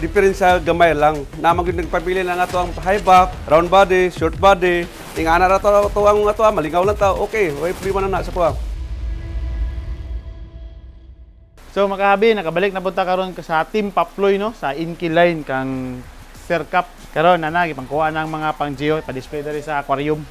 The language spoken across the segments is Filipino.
Diferent sa gamay lang. Namang yung nagpabili na nato ang high back, round body, short body. Ingana na to, to ang ato, ah, malingaw lang tao. Okay, okay, free man na sa kuha. So makahabi, nakabalik na punta karon sa Team Paploy no, sa Line kang Sir Cup. Karon na pangkuha ng mga pang geo, pa-display diri sa aquarium.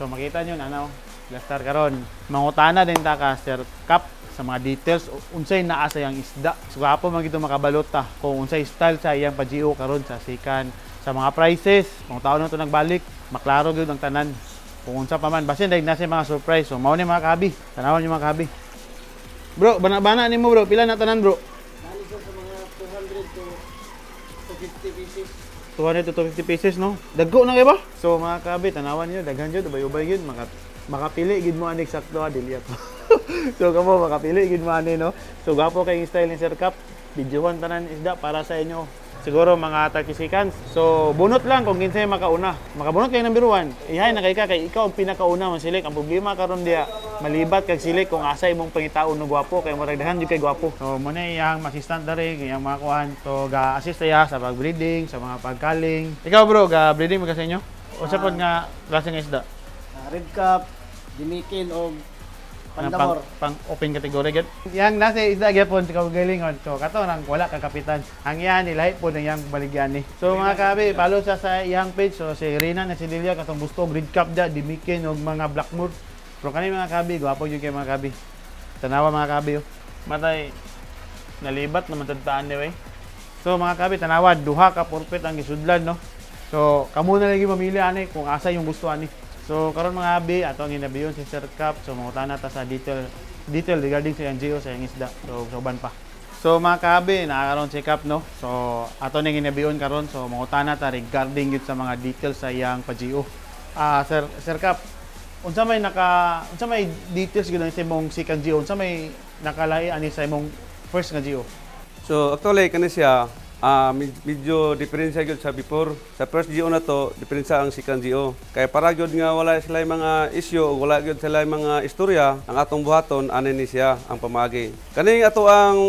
So makita nyo na no, Lastar karon. Mangutana din ta ka Sir Cup sa mga details unsay naa sa yang isda so apo man gito makabalot ah. kung unsay style sa iyang pag-GO karon sa sikan sa mga prices kung taon na to nagbalik maklaro gyud ang tanan kung unsa pa man basin dai na mga surprise so mao ni mga kabi tanawon niyo mga kabi bro bana-bana ni mo bro pila na tanan bro Bali sa 200 to 250 pieces to 250 pieces no dagko na kay ba so mga kabi tanawan niyo daghan jud ubay-ubay gyud mga makapili gid mo anik sakto dili ako so kamo makapili gid mo ani no so gapo kay style ni Sir Cap videohan tanan isda para sa inyo siguro mga 30 So, bunot lang kung kinsay makauna. Makabunot kay number 1. Ihay na kay ka kay ikaw ang pinakauna man silik. Ang problema karon dia malibat kag silik kung asa imong pangitaon no gwapo kay murag dahan jud kay gwapo. So, mo na iyang assistant dere kay mga kuan to ga assist ya sa pag breeding, sa mga pagkaling. Ikaw bro, ga breeding mo ka sa inyo? Usa ah. pod nga klase nga isda? red Cup, dimikin o pandamor. Pang, pang open category get. Yang nasa isda gyapon sa kaugalingon so kato nang wala ka kapitan. Ang iyan nilahit po nang yang baligyan ni. So mga kabi, follow sa sa yang page so si Rina na si Lilia katong gusto red Cup da dimikin og mga blackmoor. Pero kani mga kabi, gwapo yung kay mga kabi. Tanawa mga kabi. Oh. Matay nalibat na matadtaan ni anyway. So mga kabi, tanawa duha ka purpit ang gisudlan no. So, kamo na lagi mamili ani kung asa yung gusto ani. So karon mga abi ato ang inabiyon si Sir Cap so mangutana ta sa detail detail regarding sa NGO sa yung isda so sa uban pa. So mga kaabi nakakaroon si Cap no. So ato ning inabiyon karon so mangutana ta regarding gyud sa mga details sa yang pa-GO. Ah uh, Sir Sir Cap unsa may naka unsa may details gyud sa imong second GO unsa may nakalai ani sa imong first nga GO. So actually kani siya uh, medyo diferensya gyud sa before. Sa first GO na to, diferensya ang second GO. Kaya para gyud nga wala sila mga isyo wala gyud sila mga istorya, ang atong buhaton ani ni siya ang pamagi. Kaning ato ang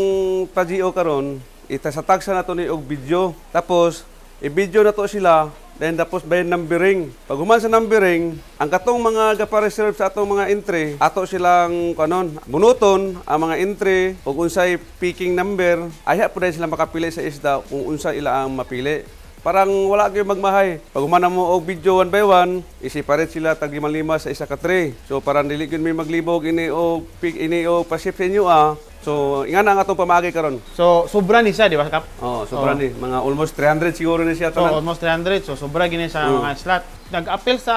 pa-GO karon, ita sa taksa na to ni og video. Tapos i-video na to sila Then tapos bayan numbering. Pag human sa numbering, ang katong mga reserve sa atong mga entry, ato silang kanon, bunuton ang mga entry ug unsay picking number, ayha pud sila makapili sa isda kung unsa ila ang mapili. Parang wala kayo magmahay. Pag humana mo og video one by one, isiparet sila tag lima sa isa ka tray. So parang dili gyud may maglibog ini o pick ini o pasip sa inyo ah. So, nga na ang atong pamagay karon. So, sobra ni siya, di ba, Kap? Oo, oh, sobra oh. ni. Mga almost 300 siguro ni siya. Oo, oh, almost 300. So, sobra gini sa mm. mga slot. Nag-appeal sa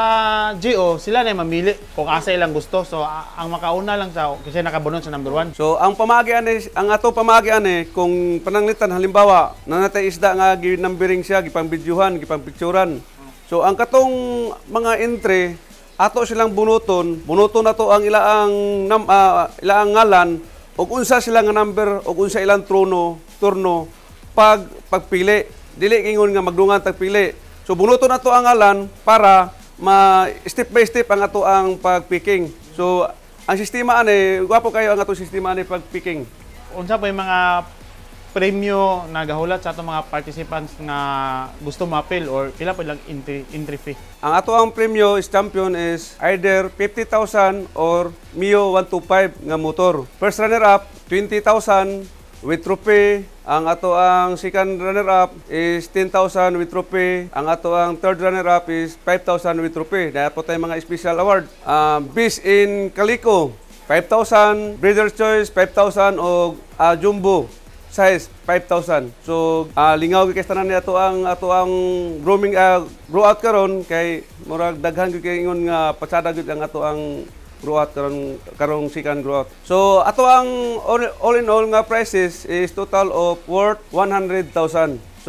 GO, sila na mamili kung asa ilang gusto. So, ang makauna lang sa, kasi nakabunon sa number 1. So, ang pamagay ani, ang ato pamagay ani, kung pananglitan, halimbawa, nanatay isda nga, ginumbering siya, gipambidyuhan, gipampicturan. Mm. So, ang katong mga entry, ato silang bunuton, bunuton na to ang ilaang, nam, uh, ilaang ngalan, ug unsa sila nga number ug unsa ilang trono turno pag pagpili dili kingon nga magdungan tagpili so bunuto nato ang alan para ma step by step ang ato ang pagpicking so ang sistema ani gwapo kayo ang ato sistema ani pagpicking unsa ba yung mga premyo nagahulat sa atong mga participants nga gusto mapil or pila pa lang entry, entry fee? Ang ato ang premyo is champion is either 50,000 or Mio 125 nga motor. First runner up 20,000 with trophy. Ang ato ang second runner up is 10,000 with trophy. Ang ato ang third runner up is 5,000 with trophy. Daya po tayong mga special award. Uh, um, based in Calico 5,000, Breeder's Choice 5,000 o uh, Jumbo size 5,000. So uh, lingaw gyud kay tanan ni ato ang ato ang grooming uh, grow out karon kay murag daghan gyud kay ingon nga pasada gyud ang ato ang grow out karon karong sikan grow out. So ato ang all, all in all nga prices is total of worth 100,000.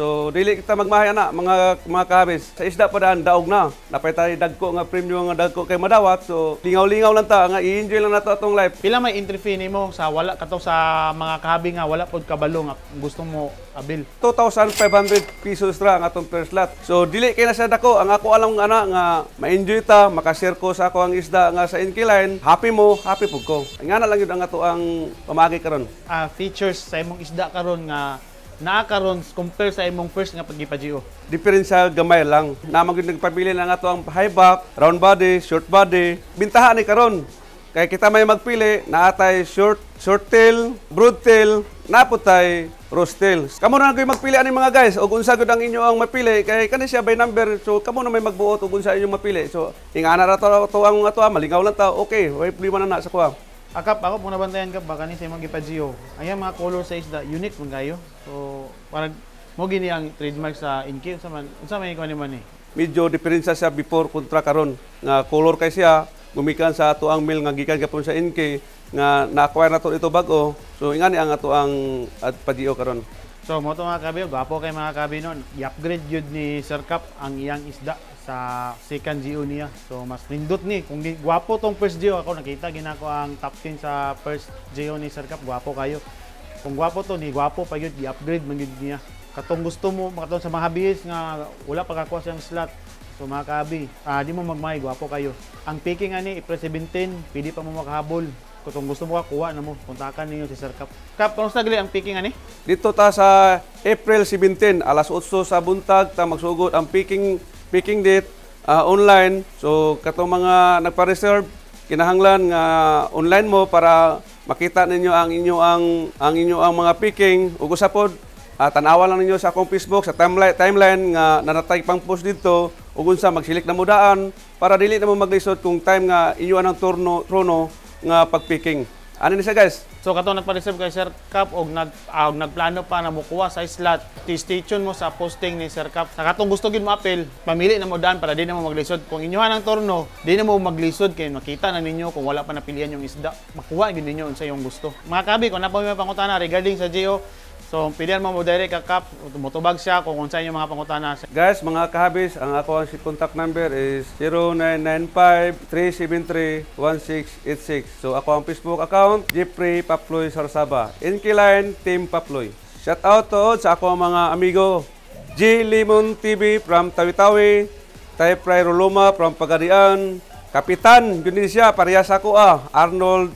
So dili kita magmahay ana mga mga kabis. Sa isda pa daan daog na. Napay tay dagko nga premium nga dagko kay madawat. So lingaw-lingaw lang ta nga i-enjoy lang nato atong life. Pila may entry fee nimo sa wala kato sa mga kahabi nga wala pod kabalo nga ah, gusto mo abil. Ah, 2,500 pesos ra ang atong first slot. So dili kay na sa dako ang ako alam nga ana nga ma-enjoy ta, makashare ko sa ako ang isda nga sa inkiline. Happy mo, happy pud ko. Nga lang yun ang ato ang pamagi karon. Ah, features sa imong isda karon nga naa karon compare sa imong first nga pagipa-GO? pagipagio? Diferensya gamay lang. Namang gyud nagpabili na nga to ang high back, round body, short body. Bintahan ni karon. Kay kita may magpili naatay short, short tail, broad tail, naputay rose tail. Kamo na gyud magpili ani mga guys og unsa gyud ang inyo ang mapili kay kani siya by number so kamo na may magbuot og unsa inyo mapili. So ingana ra to, to ang ato ah. malingaw lang ta okay, way plima na na sa kuha. Akap ah, ako pung nabantayan kap baka ni sa imong gipa-geo. Ayan mga color sa isda unique man kayo. So para mo gini ang trademark sa Inky sa man unsa may kuno man Eh. Medyo diferensya siya before kontra karon nga color kay siya gumikan sa ato ang mill nga gikan kapon sa Inky nga na-acquire nato ito bago. So ingani ang ato ang at pagio karon. So mo to mga kabi, gwapo kay mga kabi I-upgrade yun ni Sir Cap ang iyang isda sa second GO niya. So mas lindot ni. Kung di, gwapo tong first GO ako nakita ginako ang top 10 sa first GO ni Sir Cap. Gwapo kayo. Kung gwapo to ni gwapo pa yun i-upgrade man yun niya. Katong gusto mo makatong sa mga habis nga wala pa kakuha siyang slot. So mga kabi, ah, di mo magmay, gwapo kayo. Ang picking ani, i ipre 17, pwede pa mo makahabol. Kung gusto mo kuha na mo, Puntakan ninyo si Sir Cap. Cap, kamusta gali ang picking ani? Dito ta sa April 17, alas 8 sa buntag, ta magsugod ang picking picking date uh, online. So katong mga nagpa-reserve kinahanglan nga online mo para makita ninyo ang inyo ang ang inyo ang mga picking ug usapod uh, ah, tanawa lang ninyo sa akong Facebook sa timeline timeline nga nanatay pang post didto ug unsa magsilik na mudaan para dili na mo maglisod kung time nga inyo anang turno trono nga pagpicking. Ano ni sa guys? So katong nagpa-reserve kay Sir Cap og nag ah, nagplano pa na mukuha sa slot. ti-station mo sa posting ni Sir Cap. Sa katong gusto gid mo apil, pamili na mo dan para di na mo maglisod kung inyo ang torno, di na mo maglisod kay makita na ninyo kung wala pa napilian yung isda. Makuha gid ninyo unsa yung gusto. Mga kabi, kung na pa may pangutana regarding sa Geo, So, pilihan mo mo direct ka kap, mutubag siya kung unsa yung mga pangutana. Guys, mga kahabis, ang ako ang contact number is 0995-373-1686. So, ako ang Facebook account, Jeffrey Paploy Sarsaba. Inkiline Team Paploy. Shout out to sa ako mga amigo, G. Limon TV from Tawi-Tawi, Tay Fry Roloma from Pagadian, Kapitan Indonesia, parehas ako ah, Arnold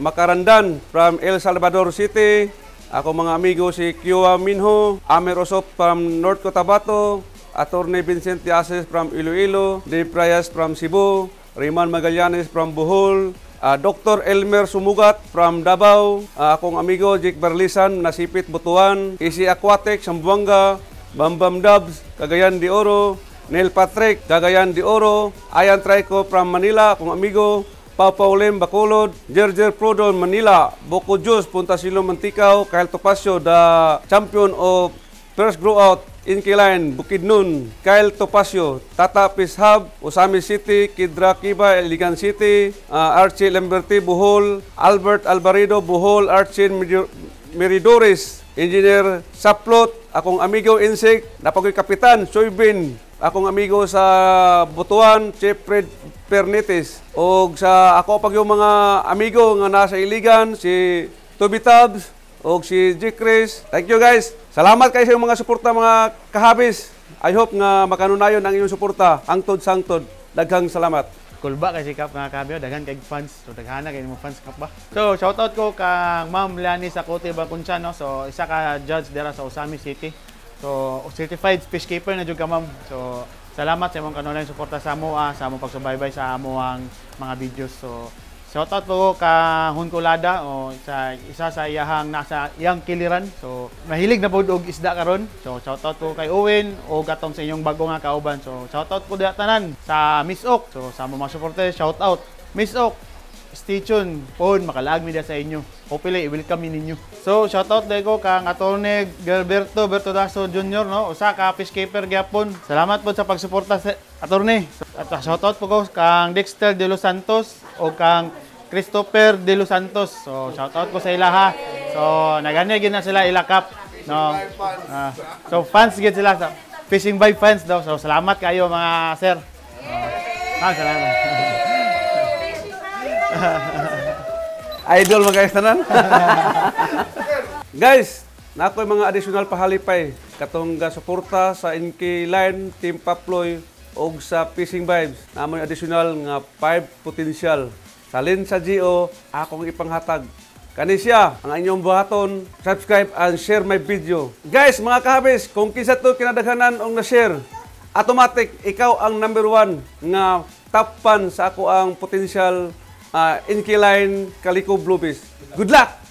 Makarandan from El Salvador City, ako mga amigo si Kiwa Minho, Amer Osop from North Cotabato, Attorney Vincent Yases from Iloilo, De Prayas from Cebu, Riman Magallanes from Bohol, uh, ah, Dr. Elmer Sumugat from Davao, uh, akong amigo Jake Berlisan, Nasipit Butuan, Isi Aquatic, Sambuanga, Bambam Dubs, Cagayan de Oro, Neil Patrick, Cagayan de Oro, Ayan Trico from Manila, akong amigo, Paulim Bacolod, Gerger Prodon, Manila, Boko Juice, Punta Silo Mantikaw, Kyle Topacio, the champion of first grow out Inkiline, Bukidnon, Kyle Topacio, Tata Peace Hub, Usami City, Kidra Kiba, Eligan City, uh, Archie Lamberti, Bohol, Albert Alvarido, Bohol, Archie Meridores, Engineer Saplot, akong amigo Insect, napagoy Kapitan, Soybean, akong amigo sa Butuan, Chef Fred Pernites. O sa ako pag yung mga amigo nga nasa Iligan, si Toby Tabs, o si J. Chris. Thank you guys. Salamat kayo sa yung mga suporta mga kahabis. I hope nga makanunayon ang inyong suporta. Ang Angtod sangtod. Daghang salamat. Kulba cool kasi kap nga kabi daghan kay fans. So daghana kay mga fans kap ba. So shoutout ko kang Ma'am Lani sa Kote Bakunchano. So isa ka judge dera sa Osami City. So, certified fish keeper na jud ka ma'am. So, salamat sa imong kanunay suporta sa amo ah, sa among pagsubaybay sa amo ang mga videos. So, shout out po ka Hunkulada o sa isa sa iyahang nasa iyang kiliran. So, mahilig na pud og isda karon. So, shout out po kay Owen o gatong sa inyong bago nga kauban. So, shout out po di tanan sa Miss Oak. So, sa amo mga suporta, shout out. Miss Oak, stay tuned po makalagmi da sa inyo hopefully welcome ninyo so shoutout lego kang attorney Gilberto Bertodaso Jr. no usa ka peacekeeper Gapon. salamat po sa pagsuporta sa attorney at ah, shoutout po ko kang Dexter De Los Santos o kang Christopher De Los Santos so shoutout ko sa ila ha so nagani gyud na sila ila cup no uh, so fans gyud sila sa Fishing by fans daw. So salamat kayo mga sir. Yeah. Ah, salamat. Idol mga guys tanan. guys, nakoy mga additional pahalipay katong ga suporta sa NK Line Team Paploy og sa Fishing Vibes. Namo additional nga 5 potential. Salin sa GO akong ipanghatag. Kani siya ang inyong buhaton, subscribe and share my video. Guys, mga kahabis, kung kinsa to kinadaghanan og na-share, automatic ikaw ang number one nga top fan sa ako ang potential uh, ah, inky line calico bluefish. Good luck!